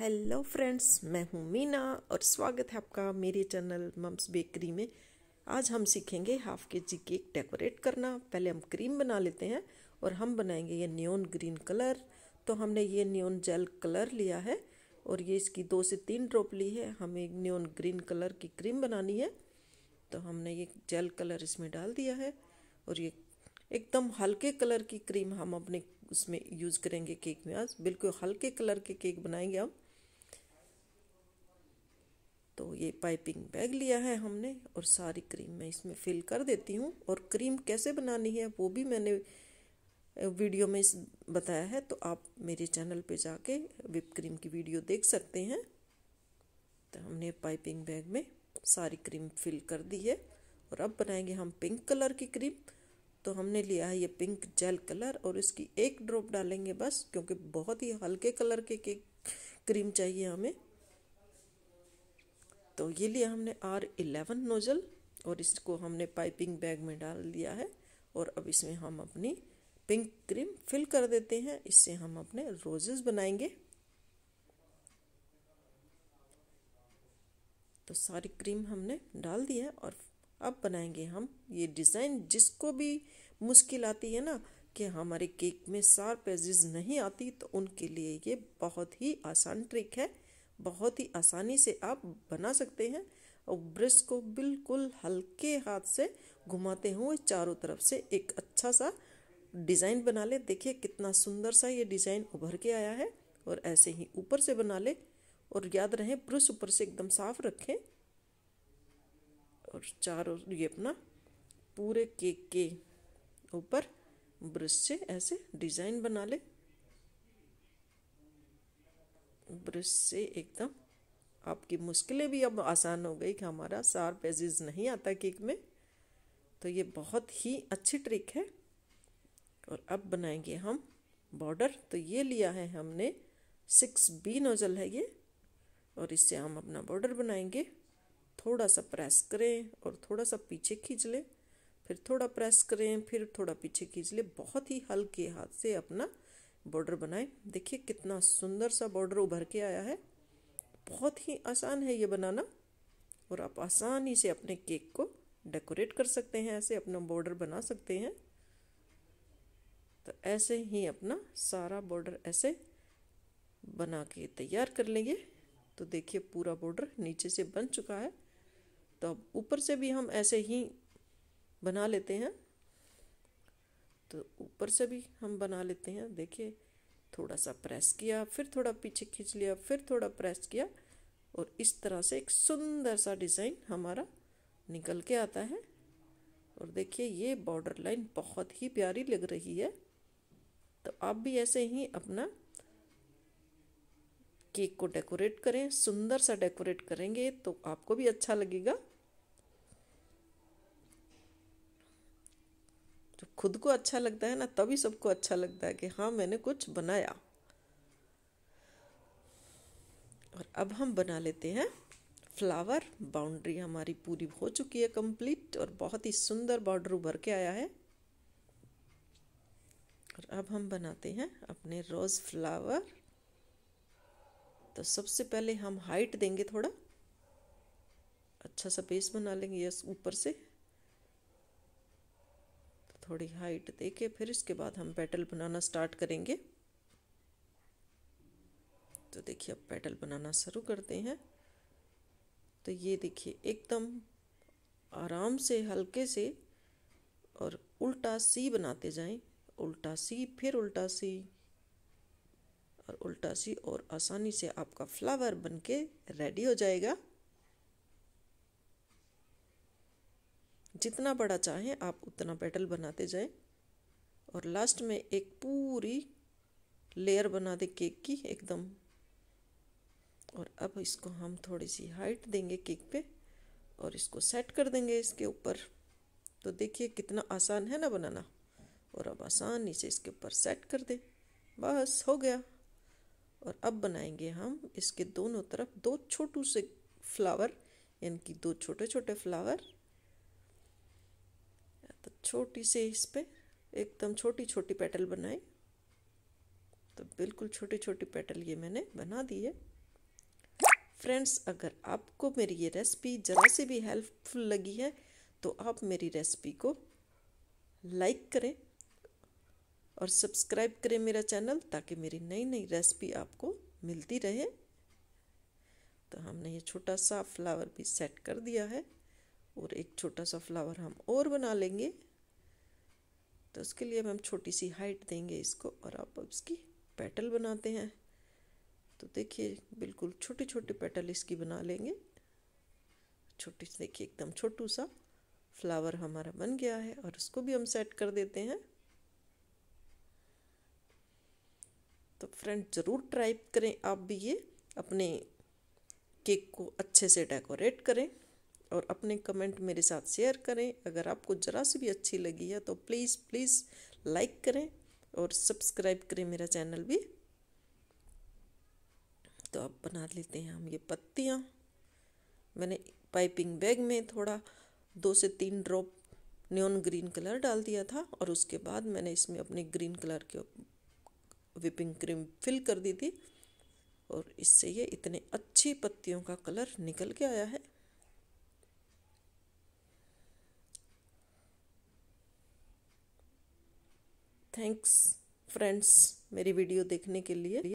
hello friends मैं हूं मीना और स्वागत है आपका मेरे चैनल मम्स बेकरी में आज हम सीखेंगे हाफ के जी केक डेकोरेट करना पहले हम क्रीम बना लेते हैं और हम बनाएंगे ये न्योन ग्रीन कलर तो हमने ये न्योन जेल कलर लिया है और ये इसकी दो से तीन ड्रॉप ली है हमें न्योन ग्रीन कलर की क्रीम बनानी है तो हमने ये जेल कलर इसमें डाल दिया है और ये एकदम हल्के कलर की क्रीम हम अपने उसमें यूज़ करेंगे केक में आज बिल्कुल हल्के कलर के केक बनाएंगे हम तो ये पाइपिंग बैग लिया है हमने और सारी क्रीम मैं इसमें फिल कर देती हूँ और क्रीम कैसे बनानी है वो भी मैंने वीडियो में इस बताया है तो आप मेरे चैनल पे जाके विप क्रीम की वीडियो देख सकते हैं तो हमने पाइपिंग बैग में सारी क्रीम फिल कर दी है और अब बनाएंगे हम पिंक कलर की क्रीम तो हमने लिया है ये पिंक जेल कलर और इसकी एक ड्रॉप डालेंगे बस क्योंकि बहुत ही हल्के कलर के क्रीम चाहिए हमें तो ये लिया हमने आर इलेवन नोजल और इसको हमने पाइपिंग बैग में डाल दिया है और अब इसमें हम अपनी पिंक क्रीम फिल कर देते हैं इससे हम अपने रोजेस बनाएंगे तो सारी क्रीम हमने डाल दी है और अब बनाएंगे हम ये डिज़ाइन जिसको भी मुश्किल आती है ना कि हमारे केक में सार पेजेस नहीं आती तो उनके लिए ये बहुत ही आसान ट्रिक है बहुत ही आसानी से आप बना सकते हैं और ब्रश को बिल्कुल हल्के हाथ से घुमाते हुए चारों तरफ से एक अच्छा सा डिज़ाइन बना ले देखिए कितना सुंदर सा ये डिज़ाइन उभर के आया है और ऐसे ही ऊपर से बना ले और याद रहे ब्रश ऊपर से एकदम साफ रखें और चारों ये अपना पूरे केक के ऊपर ब्रश से ऐसे डिज़ाइन बना ले ब्रश से एकदम आपकी मुश्किलें भी अब आसान हो गई कि हमारा सार एजेस नहीं आता केक में तो ये बहुत ही अच्छी ट्रिक है और अब बनाएंगे हम बॉर्डर तो ये लिया है हमने सिक्स बी नोजल है ये और इससे हम अपना बॉर्डर बनाएंगे थोड़ा सा प्रेस करें और थोड़ा सा पीछे खींच लें फिर थोड़ा प्रेस करें फिर थोड़ा पीछे खींच लें बहुत ही हल्के हाथ से अपना बॉर्डर बनाए देखिए कितना सुंदर सा बॉर्डर उभर के आया है बहुत ही आसान है ये बनाना और आप आसानी से अपने केक को डेकोरेट कर सकते हैं ऐसे अपना बॉर्डर बना सकते हैं तो ऐसे ही अपना सारा बॉर्डर ऐसे बना के तैयार कर लेंगे तो देखिए पूरा बॉर्डर नीचे से बन चुका है तो अब ऊपर से भी हम ऐसे ही बना लेते हैं तो ऊपर से भी हम बना लेते हैं देखिए थोड़ा सा प्रेस किया फिर थोड़ा पीछे खींच लिया फिर थोड़ा प्रेस किया और इस तरह से एक सुंदर सा डिज़ाइन हमारा निकल के आता है और देखिए ये बॉर्डर लाइन बहुत ही प्यारी लग रही है तो आप भी ऐसे ही अपना केक को डेकोरेट करें सुंदर सा डेकोरेट करेंगे तो आपको भी अच्छा लगेगा खुद को अच्छा लगता है ना तभी सबको अच्छा लगता है कि हाँ मैंने कुछ बनाया और अब हम बना लेते हैं फ्लावर बाउंड्री हमारी पूरी हो चुकी है कंप्लीट और बहुत ही सुंदर बॉर्डर उभर के आया है और अब हम बनाते हैं अपने रोज़ फ्लावर तो सबसे पहले हम हाइट देंगे थोड़ा अच्छा सा बेस बना लेंगे यस ऊपर से थोड़ी हाइट देके फिर इसके बाद हम पेटल बनाना स्टार्ट करेंगे तो देखिए अब पेटल बनाना शुरू करते हैं तो ये देखिए एकदम आराम से हल्के से और उल्टा सी बनाते जाएं उल्टा सी फिर उल्टा सी और उल्टा सी और आसानी से आपका फ्लावर बनके रेडी हो जाएगा जितना बड़ा चाहें आप उतना पेटल बनाते जाए और लास्ट में एक पूरी लेयर बना दें केक की एकदम और अब इसको हम थोड़ी सी हाइट देंगे केक पे और इसको सेट कर देंगे इसके ऊपर तो देखिए कितना आसान है ना बनाना और अब आसानी से इसके ऊपर सेट कर दें बस हो गया और अब बनाएंगे हम इसके दोनों तरफ दो छोटू से फ्लावर यानी कि दो छोटे छोटे फ्लावर छोटी से इस पर एकदम छोटी छोटी पेटल बनाए तो बिल्कुल छोटी छोटी पेटल ये मैंने बना दी है फ्रेंड्स अगर आपको मेरी ये रेसिपी ज़रा सी भी हेल्पफुल लगी है तो आप मेरी रेसिपी को लाइक करें और सब्सक्राइब करें मेरा चैनल ताकि मेरी नई नई रेसिपी आपको मिलती रहे तो हमने ये छोटा सा फ्लावर भी सेट कर दिया है और एक छोटा सा फ्लावर हम और बना लेंगे तो उसके लिए अब हम छोटी सी हाइट देंगे इसको और आप अब इसकी पेटल बनाते हैं तो देखिए बिल्कुल छोटी छोटी पेटल इसकी बना लेंगे छोटी देखिए एकदम छोटू सा फ्लावर हमारा बन गया है और उसको भी हम सेट कर देते हैं तो फ्रेंड ज़रूर ट्राई करें आप भी ये अपने केक को अच्छे से डेकोरेट करें और अपने कमेंट मेरे साथ शेयर करें अगर आपको ज़रा सी भी अच्छी लगी है तो प्लीज़ प्लीज़ लाइक करें और सब्सक्राइब करें मेरा चैनल भी तो अब बना लेते हैं हम ये पत्तियाँ मैंने पाइपिंग बैग में थोड़ा दो से तीन ड्रॉप न्योन ग्रीन कलर डाल दिया था और उसके बाद मैंने इसमें अपने ग्रीन कलर के विपिंग क्रीम फिल कर दी थी और इससे ये इतने अच्छी पत्तियों का कलर निकल के आया है थैंक्स फ्रेंड्स मेरी वीडियो देखने के लिए